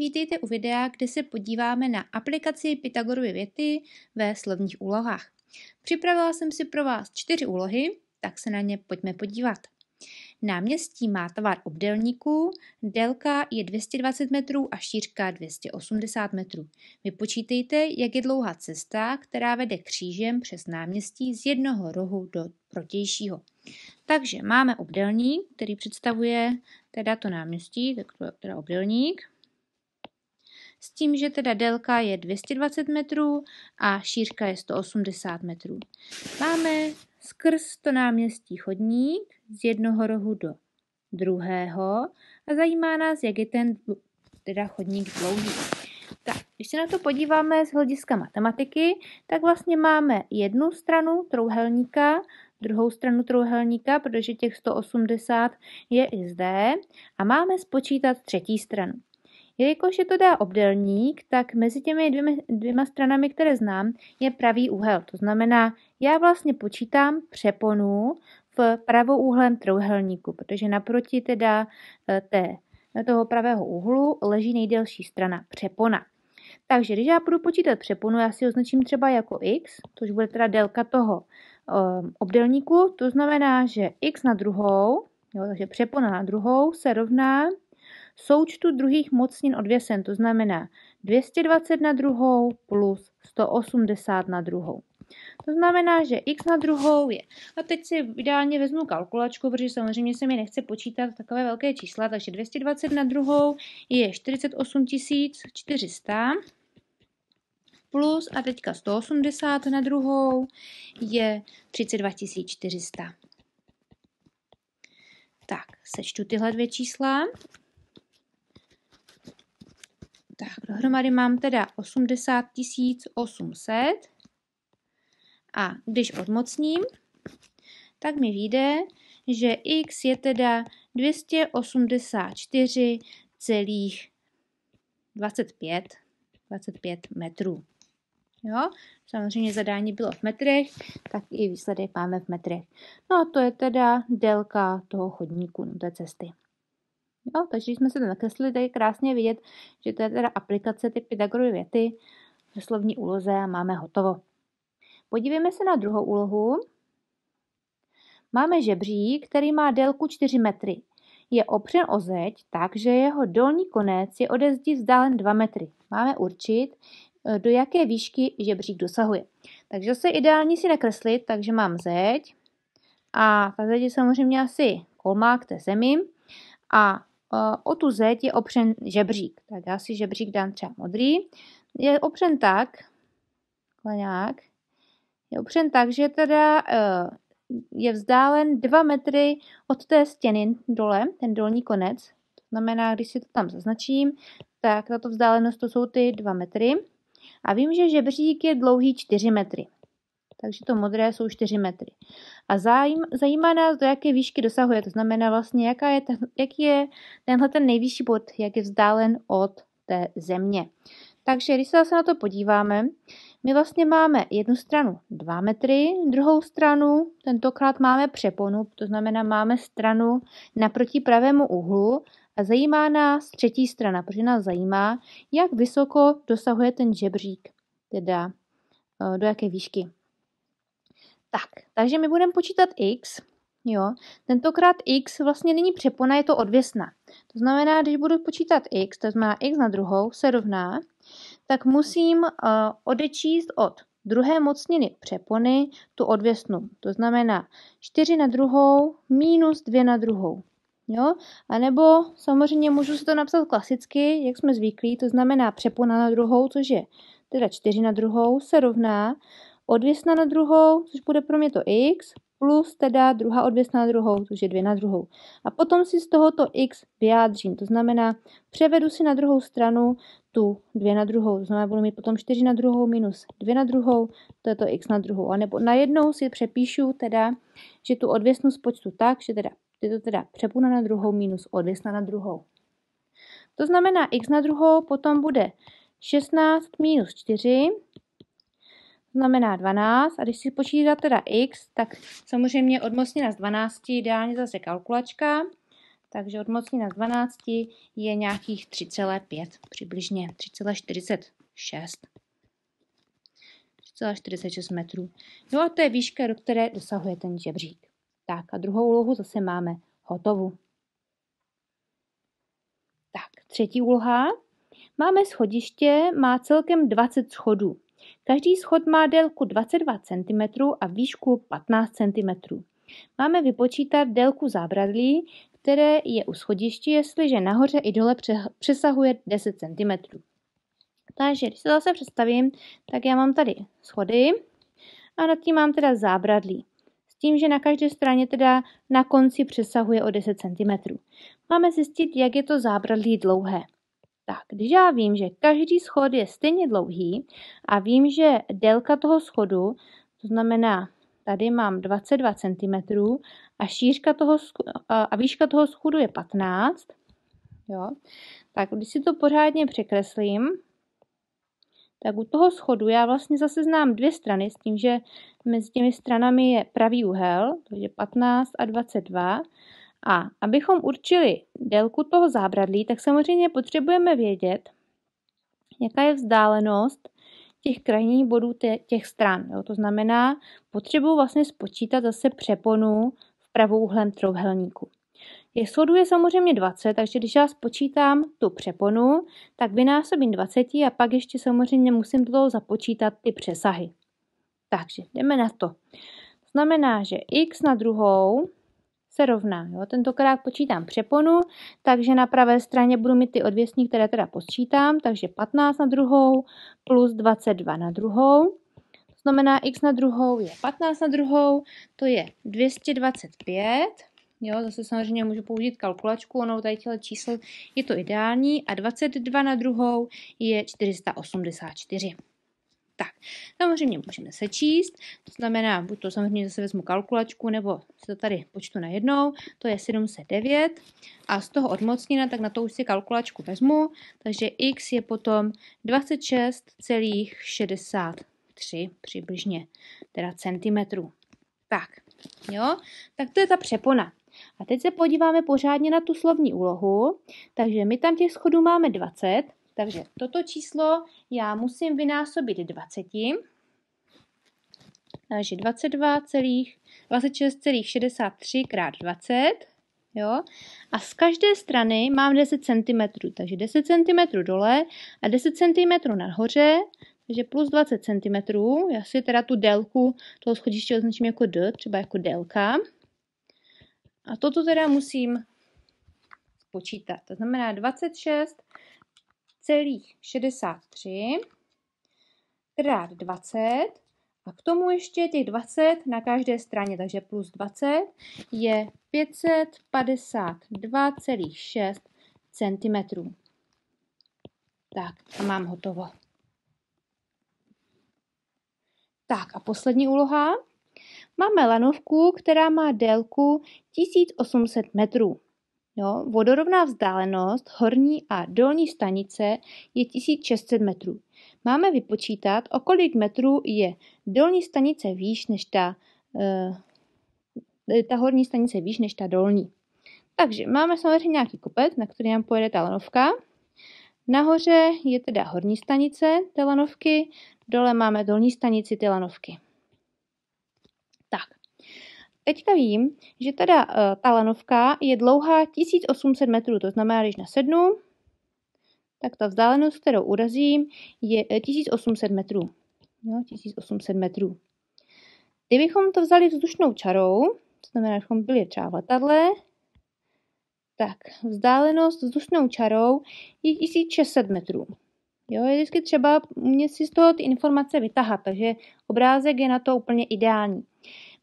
vítejte u videa, kde se podíváme na aplikaci Pythagorovy věty ve slovních úlohách. Připravila jsem si pro vás čtyři úlohy, tak se na ně pojďme podívat. Náměstí má tvar obdelníku, délka je 220 metrů a šířka 280 metrů. Vypočítejte, jak je dlouhá cesta, která vede křížem přes náměstí z jednoho rohu do protějšího. Takže máme obdélník, který představuje teda to náměstí, tak to je teda obdélník s tím, že teda délka je 220 metrů a šířka je 180 metrů. Máme skrz to náměstí chodník z jednoho rohu do druhého a zajímá nás, jak je ten teda chodník dlouhý. Tak, když se na to podíváme z hlediska matematiky, tak vlastně máme jednu stranu trouhelníka, druhou stranu trouhelníka, protože těch 180 je i zde, a máme spočítat třetí stranu. Jelikož je to teda obdelník, tak mezi těmi dvěma, dvěma stranami, které znám, je pravý úhel. To znamená, já vlastně počítám přeponu v pravouúhlém trouhelníku, protože naproti teda eh, té, toho pravého úhlu leží nejdelší strana, přepona. Takže když já budu počítat přeponu, já si označím třeba jako x, což bude teda délka toho um, obdelníku, to znamená, že x na druhou, jo, takže přepona na druhou se rovná součtu druhých mocnin o 2 sen, to znamená 220 na druhou plus 180 na druhou. To znamená, že x na druhou je. A teď si ideálně vezmu kalkulačku, protože samozřejmě se mi nechce počítat takové velké čísla, takže 220 na druhou je 48 400 plus a teďka 180 na druhou je 32 400. Tak, sečtu tyhle dvě čísla. Dohromady mám teda 80 800 a když odmocním, tak mi vyjde, že x je teda 284,25 25 metrů. Jo? Samozřejmě zadání bylo v metrech, tak i výsledek máme v metrech. No a to je teda délka toho chodníku, no té cesty. Jo, takže jsme se to nakreslili, je krásně vidět, že to je teda aplikace ty Pythagorovy věty ve slovní úloze a máme hotovo. Podívejme se na druhou úlohu. Máme žebřík, který má délku 4 metry. Je opřen o zeď tak, že jeho dolní konec je ode zdi vzdálen 2 metry. Máme určit, eh, do jaké výšky žebřík dosahuje. Takže se ideální si nakreslit, takže mám zeď a ta zeď je samozřejmě asi kolmá k té zemi a Eh, o tu zeď je opřen žebřík. Tak já si žebřík dám třeba modrý. Je opřen tak, nějak, je opřen tak, že teda eh, je vzdálen 2 metry od té stěny dole, ten dolní konec. To znamená, když si to tam zaznačím, tak tato vzdálenost to jsou ty 2 metry. A vím, že žebřík je dlouhý 4 metry takže to modré jsou 4 metry. A zajím, zajímá nás, do jaké výšky dosahuje, to znamená vlastně, jaká je ten, jaký je tenhle ten nejvyšší bod, jak je vzdálen od té země. Takže když se zase na to podíváme, my vlastně máme jednu stranu 2 metry, druhou stranu, tentokrát máme přeponu, to znamená máme stranu naproti pravému úhlu a zajímá nás třetí strana, protože nás zajímá, jak vysoko dosahuje ten žebřík, teda eh, do jaké výšky. Tak, takže my budeme počítat x, jo. Tentokrát x vlastně není přepona, je to odvěsna. To znamená, když budu počítat x, to znamená x na druhou se rovná, tak musím uh, odečíst od druhé mocniny přepony tu odvěsnu. To znamená 4 na druhou minus 2 na druhou. Jo? A nebo samozřejmě můžu si to napsat klasicky, jak jsme zvyklí, to znamená přepona na druhou, což je teda 4 na druhou, se rovná odvěsna na druhou, což bude pro mě to x, plus teda druhá odvěsna na druhou, což je 2 na druhou. A potom si z tohoto x vyjádřím, to znamená, převedu si na druhou stranu tu 2 na druhou, to znamená, budu mít potom 4 na druhou minus 2 na druhou, to je to x na druhou. A nebo najednou si přepíšu teda, že tu odvěsnu spočtu tak, že teda, je to teda přepuna na druhou minus odvěsna na druhou. To znamená, x na druhou potom bude 16 minus 4, znamená 12. A když si počítá teda x, tak samozřejmě odmocnina z 12, ideálně zase kalkulačka, takže odmocnina z 12 je nějakých 3,5, přibližně 3,46. 3,46 metrů. No a to je výška, do které dosahuje ten žebřík. Tak a druhou úlohu zase máme hotovu. Tak, třetí úloha. Máme schodiště, má celkem 20 schodů. Každý schod má délku 22 cm a výšku 15 cm. Máme vypočítat délku zábradlí, které je u schodiště, jestliže nahoře i dole přesahuje 10 cm. Takže když se zase představím, tak já mám tady schody a nad tím mám teda zábradlí. S tím, že na každé straně teda na konci přesahuje o 10 cm. Máme zjistit, jak je to zábradlí dlouhé tak. Když já vím, že každý schod je stejně dlouhý a vím, že délka toho schodu, to znamená, tady mám 22 cm a, šířka toho, a výška toho schodu je 15, jo, tak když si to pořádně překreslím, tak u toho schodu já vlastně zase znám dvě strany s tím, že mezi těmi stranami je pravý úhel, takže 15 a 22, a abychom určili délku toho zábradlí, tak samozřejmě potřebujeme vědět, jaká je vzdálenost těch krajních bodů těch stran. Jo. To znamená, potřebuji vlastně spočítat zase přeponu v pravouhlém trouhelníku. Je schodů je samozřejmě 20, takže když já spočítám tu přeponu, tak vynásobím 20 a pak ještě samozřejmě musím do toho započítat ty přesahy. Takže jdeme na to. Znamená, že x na druhou se rovná. Jo? Tentokrát počítám přeponu, takže na pravé straně budu mít ty odvěsní, které teda počítám, takže 15 na druhou plus 22 na druhou. To znamená x na druhou je 15 na druhou, to je 225. Jo, zase samozřejmě můžu použít kalkulačku, ono tady těle čísel je to ideální a 22 na druhou je 484. Tak, samozřejmě můžeme sečíst, to znamená, buď to samozřejmě zase vezmu kalkulačku, nebo se to tady počtu na jednou, to je 709 a z toho odmocnina, tak na to už si kalkulačku vezmu, takže x je potom 26,63 přibližně, teda centimetrů. Tak, jo, tak to je ta přepona. A teď se podíváme pořádně na tu slovní úlohu, takže my tam těch schodů máme 20, takže toto číslo já musím vynásobit 20. Takže 26,63 krát 20. Jo? A z každé strany mám 10 cm, takže 10 cm dole a 10 cm nahoře, takže plus 20 cm. Já si teda tu délku toho schodiště označím jako D, třeba jako délka. A toto teda musím spočítat. To znamená 26 celých 63 krát 20 a k tomu ještě těch 20 na každé straně, takže plus 20 je 552,6 cm. Tak a mám hotovo. Tak a poslední úloha. Máme lanovku, která má délku 1800 metrů. Jo, no, vodorovná vzdálenost horní a dolní stanice je 1600 metrů. Máme vypočítat, o kolik metrů je dolní stanice výš než ta, e, ta horní stanice výš než ta dolní. Takže máme samozřejmě nějaký kopec, na který nám pojede ta lanovka. Nahoře je teda horní stanice té lanovky, dole máme dolní stanici té lanovky. Teďka vím, že teda uh, eh, ta lanovka je dlouhá 1800 metrů, to znamená, když nasednu, tak ta vzdálenost, kterou urazím, je 1800 eh, metrů. Jo, 1800 metrů. Kdybychom to vzali vzdušnou čarou, to znamená, bychom byli třeba v letadle, tak vzdálenost vzdušnou čarou je 1600 metrů. Jo, je vždycky třeba mě si z toho ty informace vytahat, takže obrázek je na to úplně ideální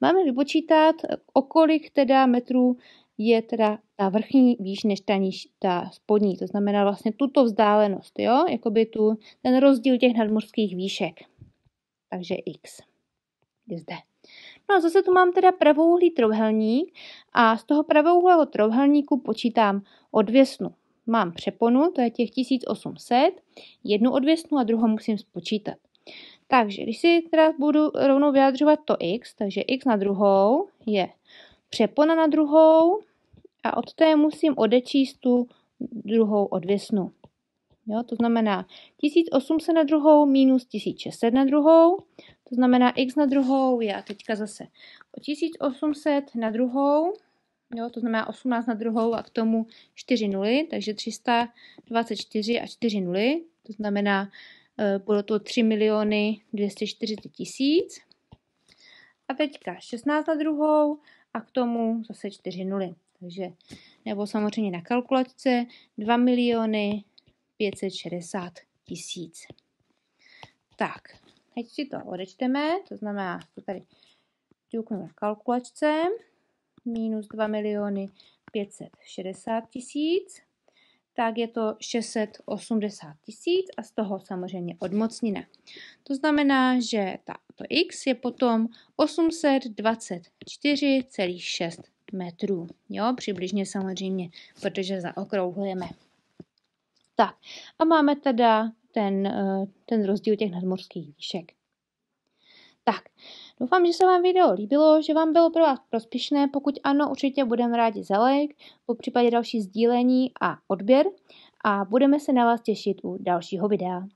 máme vypočítat, o kolik teda metrů je teda ta vrchní výš než ta, níž, ta spodní, to znamená vlastně tuto vzdálenost, jo, jakoby tu, ten rozdíl těch nadmořských výšek. Takže x je zde. No a zase tu mám teda pravouhlý trouhelník a z toho pravouhlého trouhelníku počítám odvěsnu. Mám přeponu, to je těch 1800, jednu odvěsnu a druhou musím spočítat. Takže když si teda budu rovnou vyjadřovat to x, takže x na druhou je přepona na druhou a od té musím odečíst tu druhou odvěsnu. Jo, to znamená 1800 na druhou minus 1600 na druhou, to znamená x na druhou je a teďka zase 1800 na druhou, jo, to znamená 18 na druhou a k tomu 4 nuly, takže 324 a 4 nuly, to znamená Eh, Bylo to 3 miliony 240 tisíc. A teďka 16 na druhou a k tomu zase 4 nuly. Takže, nebo samozřejmě na kalkulačce 2 miliony 560 tisíc. Tak, teď si to odečteme, to znamená, to tady ťuknu na kalkulačce, minus 2 miliony 560 tisíc tak je to 680 tisíc a z toho samozřejmě odmocnina. To znamená, že to x je potom 824,6 metrů. Jo, přibližně samozřejmě, protože zaokrouhlujeme. Tak a máme teda ten, eh, ten rozdíl těch nadmorských výšek. Tak, Doufám, že se vám video líbilo, že vám bylo pro vás prospěšné. Pokud ano, určitě budeme rádi za like, po případě další sdílení a odběr a budeme se na vás těšit u dalšího videa.